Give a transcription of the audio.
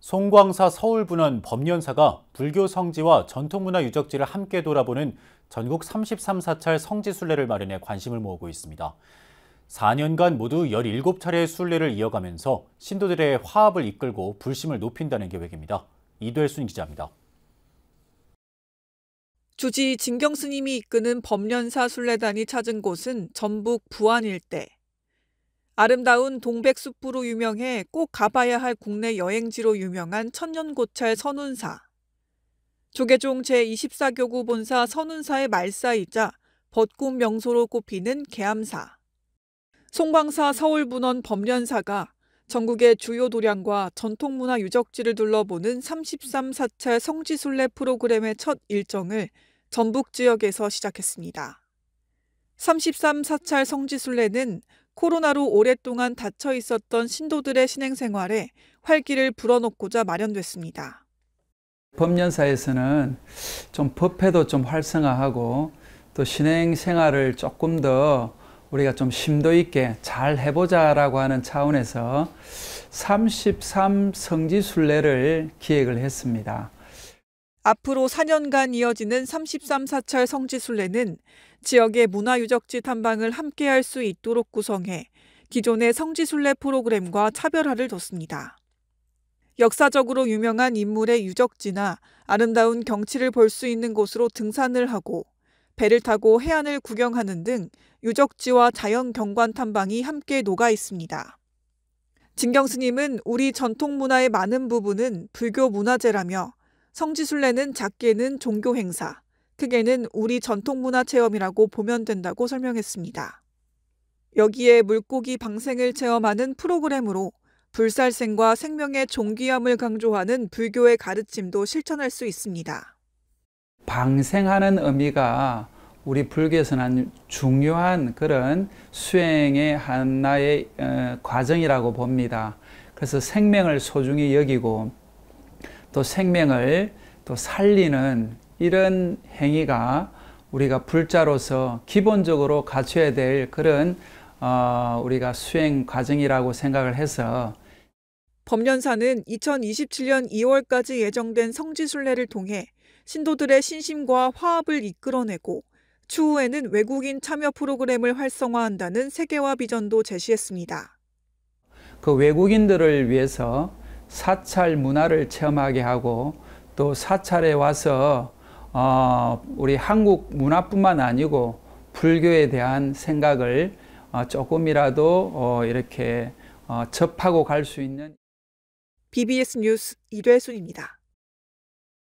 송광사 서울분원 법련사가 불교 성지와 전통문화 유적지를 함께 돌아보는 전국 33사찰 성지순례를 마련해 관심을 모으고 있습니다. 4년간 모두 17차례의 순례를 이어가면서 신도들의 화합을 이끌고 불심을 높인다는 계획입니다. 이도 e l 순 기자입니다. 주지 진경 스님이 이끄는 법련사 순례단이 찾은 곳은 전북 부안 일대. 아름다운 동백숲으로 유명해 꼭 가봐야 할 국내 여행지로 유명한 천년고찰 선운사. 조계종 제24교구 본사 선운사의 말사이자 벚꽃 명소로 꼽히는 계암사. 송광사 서울분원 법련사가 전국의 주요 도량과 전통문화 유적지를 둘러보는 3 3사찰 성지순례 프로그램의 첫 일정을 전북 지역에서 시작했습니다. 33사찰 성지순례는 코로나로 오랫동안 닫혀 있었던 신도들의 신행생활에 활기를 불어넣고자 마련됐습니다. 법연사에서는 좀 법회도 좀 활성화하고 또 신행생활을 조금 더 우리가 좀 심도 있게 잘 해보자라고 하는 차원에서 33 성지순례를 기획을 했습니다. 앞으로 4년간 이어지는 33사찰 성지순례는 지역의 문화유적지 탐방을 함께할 수 있도록 구성해 기존의 성지순례 프로그램과 차별화를 뒀습니다. 역사적으로 유명한 인물의 유적지나 아름다운 경치를 볼 수 있는 곳으로 등산을 하고 배를 타고 해안을 구경하는 등 유적지와 자연 경관 탐방이 함께 녹아 있습니다. 진경 스님은 우리 전통 문화의 많은 부분은 불교 문화재라며 성지순례는 작게는 종교 행사, 크게는 우리 전통문화 체험이라고 보면 된다고 설명했습니다. 여기에 물고기 방생을 체험하는 프로그램으로 불살생과 생명의 존귀함을 강조하는 불교의 가르침도 실천할 수 있습니다. 방생하는 의미가 우리 불교에서는 중요한 그런 수행의 하나의 어, 과정이라고 봅니다. 그래서 생명을 소중히 여기고 또 생명을 또 살리는 이런 행위가 우리가 불자로서 기본적으로 갖춰야 될 그런 어, 우리가 수행 과정이라고 생각을 해서 법련사는 2027년 2월까지 예정된 성지순례를 통해 신도들의 신심과 화합을 이끌어내고 추후에는 외국인 참여 프로그램을 활성화한다는 세계화 비전도 제시했습니다. 그 외국인들을 위해서 사찰 문화를 체험하게 하고 또 사찰에 와서 어, 우리 한국 문화뿐만 아니고 불교에 대한 생각을 어, 조금이라도 어, 이렇게 어, 접하고 갈 수 있는 BBS 뉴스 이회순입니다